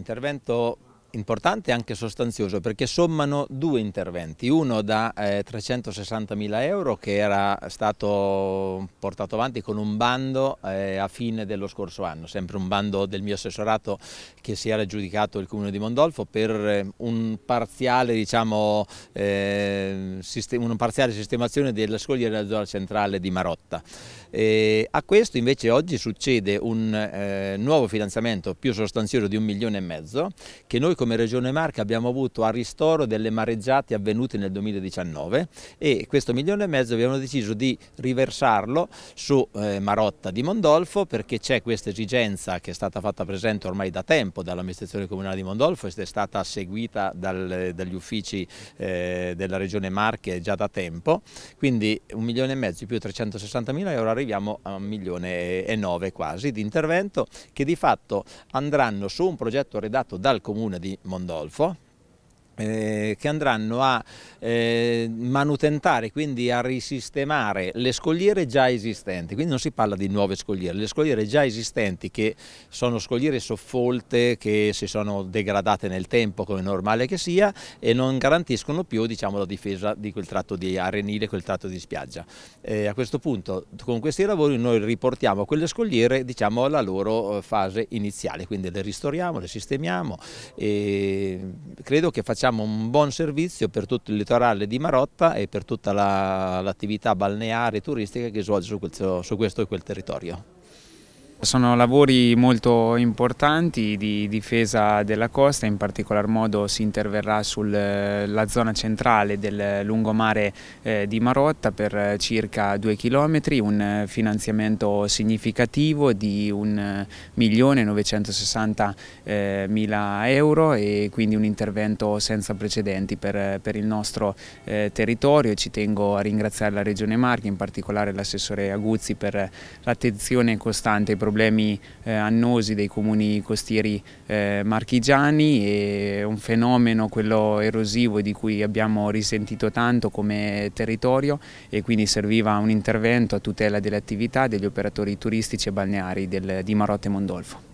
intervento importante e anche sostanzioso perché sommano due interventi, uno da eh, 360 mila euro che era stato portato avanti con un bando eh, a fine dello scorso anno, sempre un bando del mio assessorato che si era giudicato il comune di Mondolfo per eh, un parziale, diciamo, eh, sistem una parziale sistemazione della scogliera della zona centrale di Marotta. E a questo invece oggi succede un eh, nuovo finanziamento più sostanzioso di un milione e mezzo che noi come Regione Marche abbiamo avuto a ristoro delle mareggiate avvenute nel 2019 e questo milione e mezzo abbiamo deciso di riversarlo su eh, Marotta di Mondolfo perché c'è questa esigenza che è stata fatta presente ormai da tempo dall'amministrazione comunale di Mondolfo ed è stata seguita dal, dagli uffici eh, della Regione Marche già da tempo, quindi un milione e mezzo più 360 mila euro arriviamo a un milione e nove quasi di intervento che di fatto andranno su un progetto redatto dal comune di Mondolfo eh, che andranno a eh, manutentare, quindi a risistemare le scogliere già esistenti, quindi non si parla di nuove scogliere, le scogliere già esistenti che sono scogliere soffolte, che si sono degradate nel tempo come è normale che sia e non garantiscono più diciamo, la difesa di quel tratto di arenile, quel tratto di spiaggia. Eh, a questo punto con questi lavori noi riportiamo quelle scogliere diciamo, alla loro eh, fase iniziale, quindi le ristoriamo, le sistemiamo e credo che facciamo facciamo un buon servizio per tutto il litorale di Marotta e per tutta l'attività la, balneare e turistica che svolge su questo, su questo e quel territorio. Sono lavori molto importanti di difesa della costa, in particolar modo si interverrà sulla eh, zona centrale del lungomare eh, di Marotta per circa due chilometri, un finanziamento significativo di 1.960.000 eh, euro e quindi un intervento senza precedenti per, per il nostro territorio. Ci tengo a ringraziare la Regione Marche, in particolare l'assessore Aguzzi per l'attenzione costante ai problemi problemi eh, annosi dei comuni costieri eh, marchigiani e un fenomeno, quello erosivo, di cui abbiamo risentito tanto come territorio e quindi serviva un intervento a tutela delle attività degli operatori turistici e balneari del, di Marotte e Mondolfo.